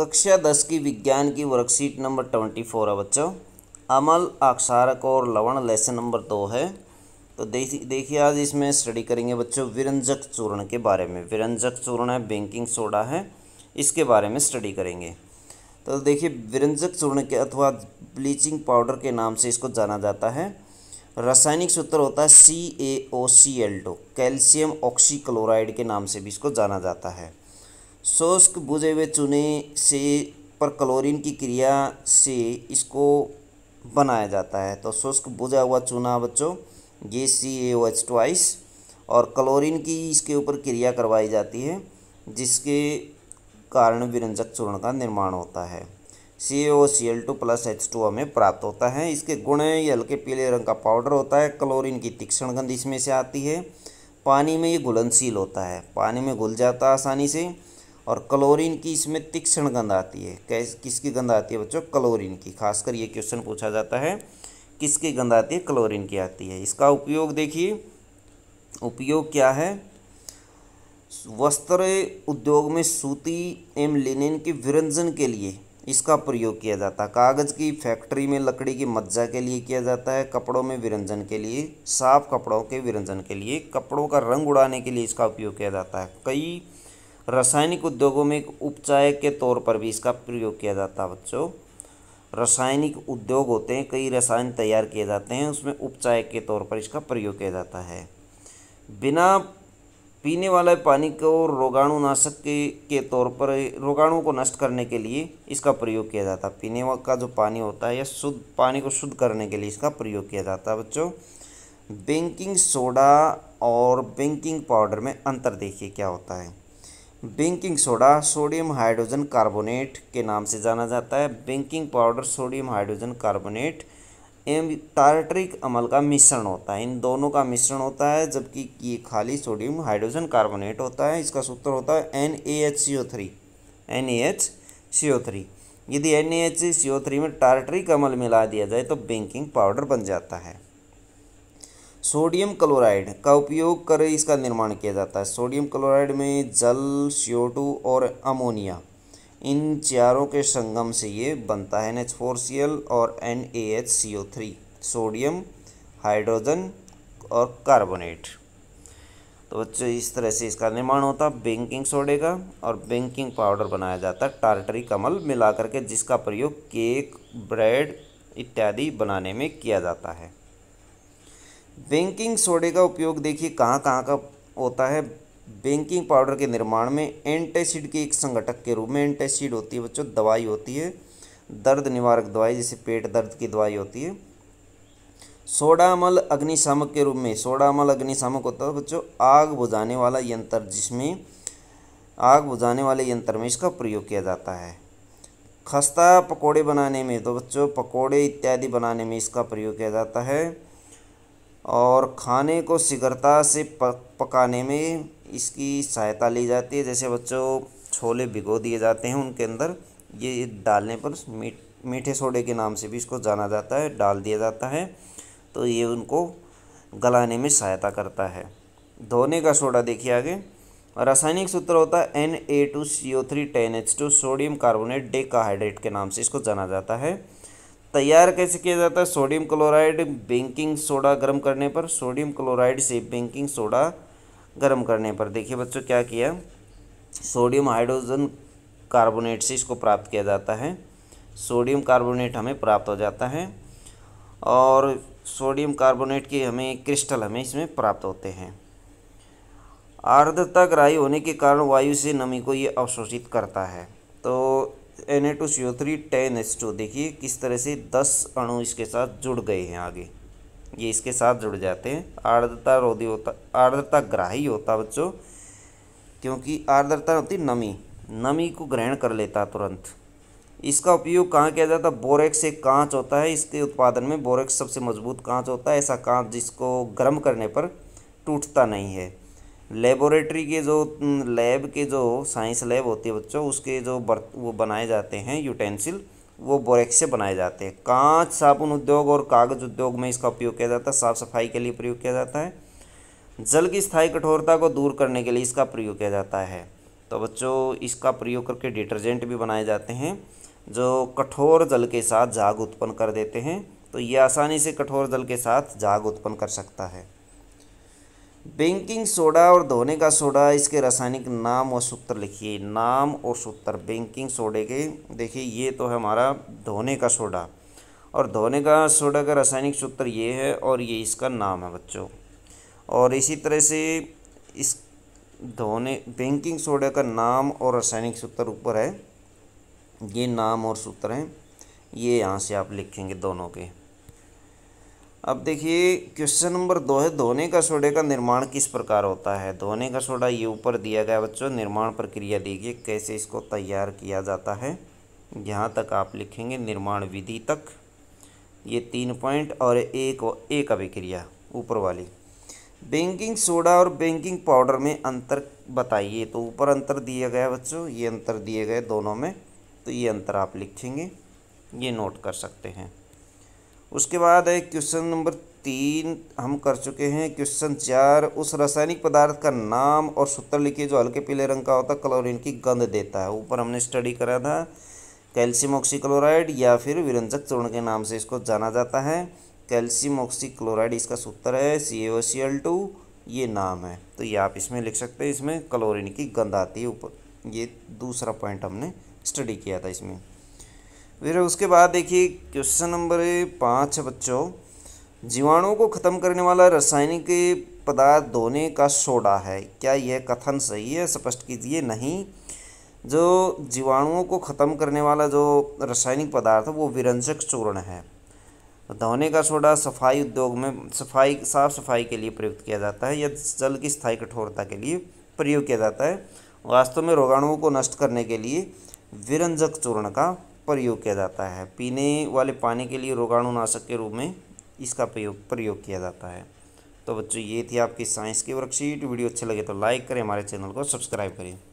कक्षा दस की विज्ञान की वर्कशीट नंबर ट्वेंटी फोर है बच्चों अमल अक्षारक और लवण लेसन नंबर दो है तो देखिए देखिए आज इसमें स्टडी करेंगे बच्चों विरंजक चूर्ण के बारे में विरंजक चूर्ण है बेंकिंग सोडा है इसके बारे में स्टडी करेंगे तो देखिए विरंजक चूर्ण के अथवा ब्लीचिंग पाउडर के नाम से इसको जाना जाता है रासायनिक सूत्र होता है C A O C L two calcium oxychloride के नाम से भी इसको जाना जाता है शुष्क बुझे हुए चूने से पर क्लोरीन की क्रिया से इसको बनाया जाता है तो शुष्क बुझा हुआ चूना बच्चों ये C A O H twice और क्लोरीन की इसके ऊपर क्रिया करवाई जाती है जिसके कारण विरंजक चूर्ण का निर्माण होता है C A O C L two plus H two हमें प्राप्त होता है इसके गुण ये हल्के पीले रंग का पाउडर होता है क्लोरीन की तीक्ष्ण गंध इसमें से आती है पानी में ये घुलनशील होता है पानी में घुल जाता आसानी से और क्लोरीन की इसमें तीक्ष्ण गंध आती है कैस किसकी गंध आती है बच्चों क्लोरीन की खासकर ये क्वेश्चन पूछा जाता है किसकी गंध आती है क्लोरीन की आती है इसका उपयोग देखिए उपयोग क्या है वस्त्र उद्योग में सूती एवं लिनिन के विरंजन के लिए इसका प्रयोग किया जाता है कागज़ की फैक्ट्री में लकड़ी की मज्जा के लिए किया जाता है कपड़ों में विरंजन के लिए साफ कपड़ों के विरंजन के लिए कपड़ों का रंग उड़ाने के लिए इसका उपयोग किया जाता है कई रासायनिक उद्योगों में एक उपचाय के तौर पर भी इसका प्रयोग किया जाता है बच्चों रासायनिक उद्योग होते हैं कई रसायन तैयार किए जाते हैं उसमें उपचाय के तौर पर इसका प्रयोग किया जाता है बिना पीने वाले पानी को रोगाणुनाशक के, के तौर पर रोगाणुओं को नष्ट करने के लिए इसका प्रयोग किया जाता है पीने का जो पानी होता है या शुद्ध पानी को शुद्ध करने के लिए इसका प्रयोग किया जाता है बच्चों बेकिंग सोडा और बेकिंग पाउडर में अंतर देखिए क्या होता है baking soda sodium hydrogen carbonate के नाम से जाना जाता है baking powder sodium hydrogen carbonate एवं टार्ट्रिक अमल का मिश्रण होता है इन दोनों का मिश्रण होता है जबकि ये खाली सोडियम हाइड्रोजन कार्बोनेट होता है इसका सूत्र होता है N A H C O three N A H C O three यदि N A H C O three में टार्ट्रिक अमल मिला दिया जाए तो बेकिंग पाउडर बन जाता है सोडियम क्लोराइड का उपयोग कर इसका निर्माण किया जाता है सोडियम क्लोराइड में जल सीओ और अमोनिया इन चारों के संगम से ये बनता है N H four C L और N A H C O three sodium hydrogen और कार्बोनेट तो बच्चों इस तरह से इसका निर्माण होता है बेकिंग सोडे का और बेकिंग पाउडर बनाया जाता है टार्टरी कमल मिला करके जिसका प्रयोग केक ब्रेड इत्यादि बनाने में किया जाता है बेकिंग सोडे का उपयोग देखिए कहाँ कहाँ का होता है बेकिंग पाउडर के निर्माण में एंटेसिड के एक संगठक के रूप में एंटेसिड होती है बच्चों दवाई होती है दर्द निवारक दवाई जैसे पेट दर्द की दवाई होती है सोडा अग्निशामक के रूप में सोडा अग्निशामक होता है बच्चों आग बुझाने वाला यंत्र जिसमें आग बुझाने वाले यंत्र में इसका प्रयोग किया जाता है खस्ता पकोड़े बनाने में तो बच्चों पकोड़े इत्यादि बनाने में इसका प्रयोग किया जाता है और खाने को शीघ्रता से पकाने में इसकी सहायता ली जाती है जैसे बच्चों छोले भिगो दिए जाते हैं उनके अंदर ये डालने पर मीठ मीठे सोडे के नाम से भी इसको जाना जाता है डाल दिया जाता है तो ये उनको गलाने में सहायता करता है धोने का सोडा देखिए आगे रासायनिक सूत्र होता है N A two C O three ten H two sodium carbonate डे के नाम से इसको जाना जाता है तैयार कैसे किया जाता है सोडियम क्लोराइड बेकिंग सोडा गर्म करने पर सोडियम क्लोराइड से बेकिंग सोडा गर्म करने पर देखिए बच्चों क्या किया सोडियम हाइड्रोजन कार्बोनेट से इसको प्राप्त किया जाता है सोडियम कार्बोनेट हमें प्राप्त हो जाता है और सोडियम कार्बोनेट के हमें क्रिस्टल हमें इसमें प्राप्त होते हैं आर्द्रता ग्राही होने के कारण वायु से नमी को ये अवशोषित करता है तो N A two C O three ten H two देखिए किस तरह से दस अणु इसके साथ जुड़ गए हैं आगे ये इसके साथ जुड़ जाते हैं आर्द्रता रोधी होता आर्द्रता ग्राही होता बच्चों क्योंकि आर्द्रता होती नमी नमी को ग्रहण कर लेता तुरंत इसका उपयोग कहाँ किया जाता है बोरेक्स एक कांच होता है इसके उत्पादन में बोरेक्स सबसे मजबूत कांच होता है ऐसा कांच जिसको गर्म करने पर टूटता नहीं है लेबोरेटरी के जो लैब के जो साइंस लैब होती है बच्चों उसके जो बर्त वो बनाए जाते हैं यूटेंसिल वो बोरेक्स से बनाए जाते हैं कांच साबुन उद्योग और कागज़ उद्योग में इसका उपयोग किया जाता है साफ़ सफाई के लिए प्रयोग किया जाता है जल की स्थायी कठोरता को दूर करने के लिए इसका प्रयोग किया जाता है तो बच्चों इसका प्रयोग करके डिटर्जेंट भी बनाए जाते हैं जो कठोर जल के साथ झाग उत्पन्न कर देते हैं तो ये आसानी से कठोर जल के साथ झाग उत्पन्न कर सकता है बेंकिंग सोडा और धोने का सोडा इसके रासायनिक नाम और सूत्र लिखिए नाम और सूत्र बेंकिंग सोडे के देखिए ये तो है हमारा धोने का सोडा और धोने का सोडा का रासायनिक सूत्र ये है और ये इसका नाम है बच्चों और इसी तरह से इस धोने बेंकिंग सोडा का नाम और रासायनिक सूत्र ऊपर है ये नाम और सूत्र हैं ये यहाँ से आप लिखेंगे दोनों के अब देखिए क्वेश्चन नंबर दो है धोने का सोडे का निर्माण किस प्रकार होता है धोने का सोडा ये ऊपर दिया गया बच्चों निर्माण प्रक्रिया देखिए कैसे इसको तैयार किया जाता है यहाँ तक आप लिखेंगे निर्माण विधि तक ये तीन पॉइंट और एक एक अभिक्रिया ऊपर वाली बेकिंग सोडा और बेकिंग पाउडर में अंतर बताइए तो ऊपर अंतर दिया गया बच्चों ये अंतर दिए गए दोनों में तो ये अंतर आप लिखेंगे ये नोट कर सकते हैं उसके बाद है क्वेश्चन नंबर तीन हम कर चुके हैं क्वेश्चन चार उस रासायनिक पदार्थ का नाम और सूत्र लिखिए जो हल्के पीले रंग का होता है क्लोरीन की गंध देता है ऊपर हमने स्टडी करा था कैल्शियम ऑक्सीक्लोराइड या फिर विरंजक चूर्ण के नाम से इसको जाना जाता है कैल्शियम ऑक्सीक्लोराइड इसका सूत्र है सी ओ सी एल टू ये नाम है तो ये आप इसमें लिख सकते हैं इसमें क्लोरीन की गंध आती है ऊपर ये दूसरा पॉइंट हमने स्टडी किया था इसमें फिर उसके बाद देखिए क्वेश्चन नंबर पाँच बच्चों जीवाणुओं को ख़त्म करने वाला रासायनिक पदार्थ धोने का सोडा है क्या यह कथन सही है स्पष्ट कीजिए नहीं जो जीवाणुओं को ख़त्म करने वाला जो रासायनिक पदार्थ है वो विरंजक चूर्ण है धोने का सोडा सफाई उद्योग में सफाई साफ सफाई के लिए प्रयुक्त किया जाता है या जल की स्थायी कठोरता के लिए प्रयोग किया जाता है वास्तव में रोगाणुओं को नष्ट करने के लिए विरंजक चूर्ण का प्रयोग किया जाता है पीने वाले पानी के लिए रोगाणुनाशक के रूप में इसका प्रयोग प्रयोग किया जाता है तो बच्चों ये थी आपकी साइंस की वर्कशीट वीडियो अच्छी लगे तो लाइक करें हमारे चैनल को सब्सक्राइब करें